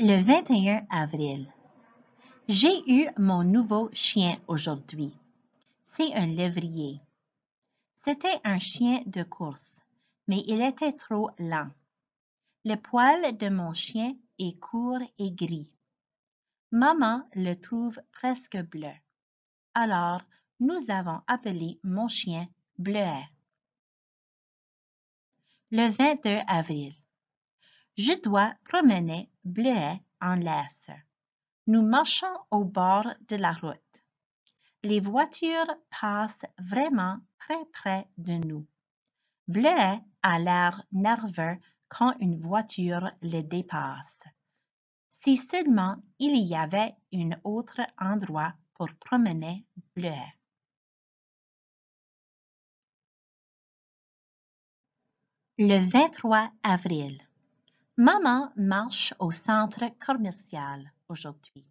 Le 21 avril. J'ai eu mon nouveau chien aujourd'hui. C'est un lévrier. C'était un chien de course, mais il était trop lent. Le poil de mon chien est court et gris. Maman le trouve presque bleu. Alors, nous avons appelé mon chien Bleuet. Le 22 avril. Je dois promener Bleuet en laisse nous marchons au bord de la route les voitures passent vraiment très près de nous bleuet a l'air nerveux quand une voiture le dépasse si seulement il y avait un autre endroit pour promener bleuet le 23 avril Maman marche au centre commercial aujourd'hui.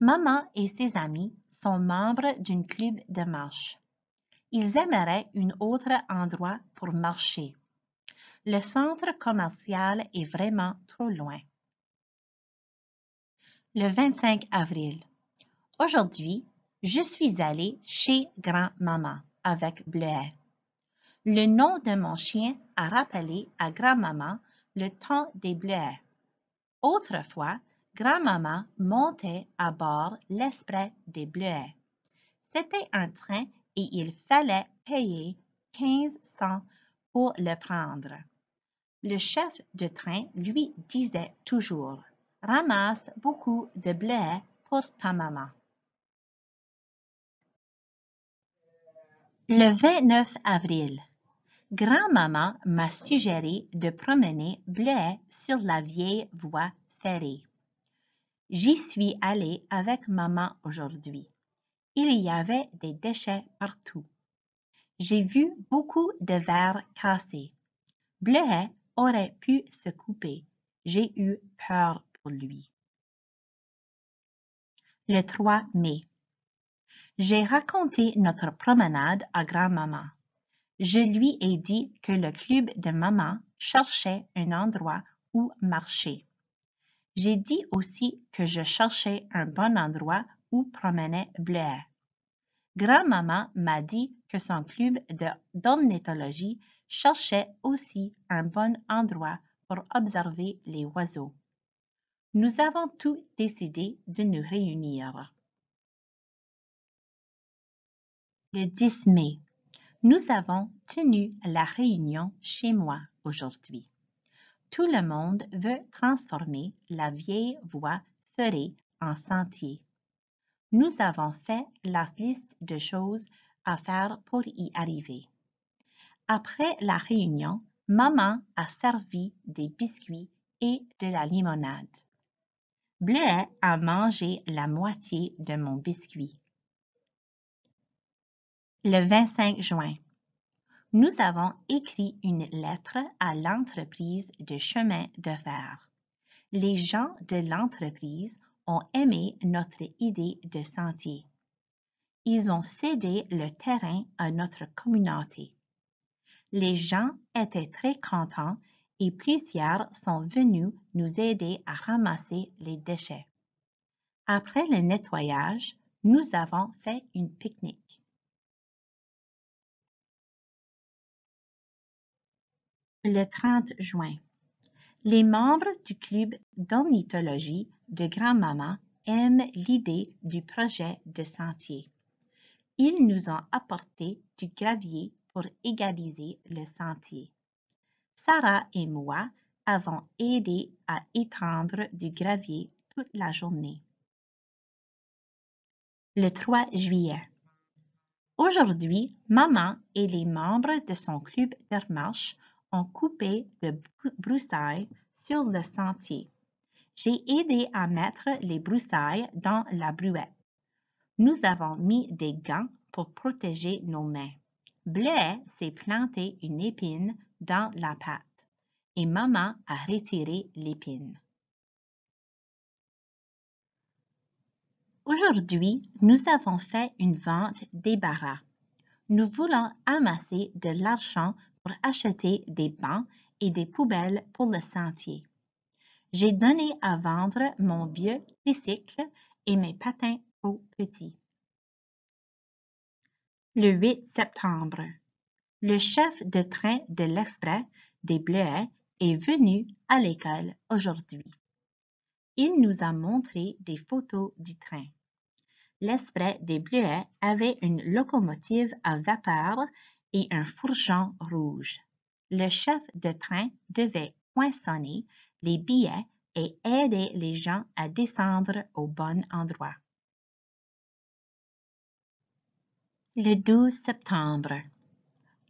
Maman et ses amis sont membres d'un club de marche. Ils aimeraient un autre endroit pour marcher. Le centre commercial est vraiment trop loin. Le 25 avril. Aujourd'hui, je suis allée chez grand-maman avec Bleuet. Le nom de mon chien a rappelé à grand-maman le temps des blés. Autrefois, grand-maman montait à bord l'esprit des blés. C'était un train et il fallait payer 15 cents pour le prendre. Le chef de train lui disait toujours « Ramasse beaucoup de blé pour ta maman ». Le 29 avril Grand-maman m'a suggéré de promener Bleuet sur la vieille voie ferrée. J'y suis allée avec maman aujourd'hui. Il y avait des déchets partout. J'ai vu beaucoup de verres cassés. Bleuet aurait pu se couper. J'ai eu peur pour lui. Le 3 mai. J'ai raconté notre promenade à grand-maman. Je lui ai dit que le club de maman cherchait un endroit où marcher. J'ai dit aussi que je cherchais un bon endroit où promener Blair. Grand-maman m'a dit que son club d'ornithologie cherchait aussi un bon endroit pour observer les oiseaux. Nous avons tous décidé de nous réunir. Le 10 mai, nous avons tenu la réunion chez moi aujourd'hui. Tout le monde veut transformer la vieille voie ferrée en sentier. Nous avons fait la liste de choses à faire pour y arriver. Après la réunion, maman a servi des biscuits et de la limonade. Bleuet a mangé la moitié de mon biscuit le 25 juin, nous avons écrit une lettre à l'entreprise de chemin de fer. Les gens de l'entreprise ont aimé notre idée de sentier. Ils ont cédé le terrain à notre communauté. Les gens étaient très contents et plusieurs sont venus nous aider à ramasser les déchets. Après le nettoyage, nous avons fait une pique-nique. le 30 juin, les membres du club d'ornithologie de grand-maman aiment l'idée du projet de sentier. Ils nous ont apporté du gravier pour égaliser le sentier. Sarah et moi avons aidé à étendre du gravier toute la journée. Le 3 juillet. Aujourd'hui, maman et les membres de son club de marche coupé de broussailles sur le sentier. J'ai aidé à mettre les broussailles dans la brouette. Nous avons mis des gants pour protéger nos mains. Blais s'est planté une épine dans la pâte et maman a retiré l'épine. Aujourd'hui, nous avons fait une vente des barras. Nous voulons amasser de l'argent acheter des bancs et des poubelles pour le sentier. J'ai donné à vendre mon vieux tricycle et mes patins aux petits. Le 8 septembre, le chef de train de l'Express des Bleuets est venu à l'école aujourd'hui. Il nous a montré des photos du train. L'Express des Bleuets avait une locomotive à vapeur et un fourgon rouge. Le chef de train devait poinçonner les billets et aider les gens à descendre au bon endroit. Le 12 septembre.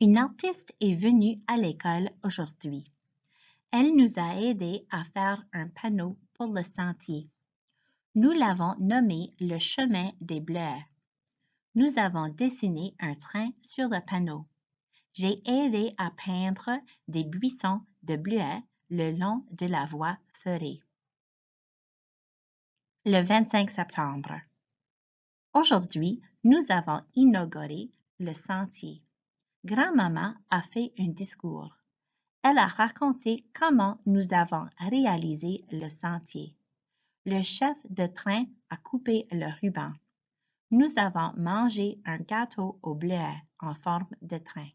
Une artiste est venue à l'école aujourd'hui. Elle nous a aidés à faire un panneau pour le sentier. Nous l'avons nommé le chemin des Bleus. Nous avons dessiné un train sur le panneau. J'ai aidé à peindre des buissons de bleuets le long de la voie ferrée. Le 25 septembre. Aujourd'hui, nous avons inauguré le sentier. Grand-maman a fait un discours. Elle a raconté comment nous avons réalisé le sentier. Le chef de train a coupé le ruban. Nous avons mangé un gâteau au bleuet en forme de train.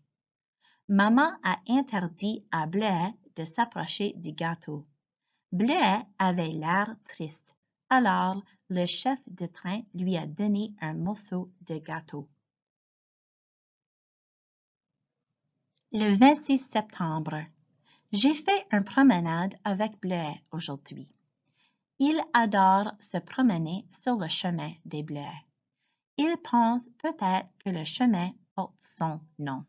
Maman a interdit à Bleu de s'approcher du gâteau. Bleuet avait l'air triste, alors le chef de train lui a donné un morceau de gâteau. Le 26 septembre, j'ai fait une promenade avec Bleu aujourd'hui. Il adore se promener sur le chemin des Bleuets. Il pense peut-être que le chemin porte son nom.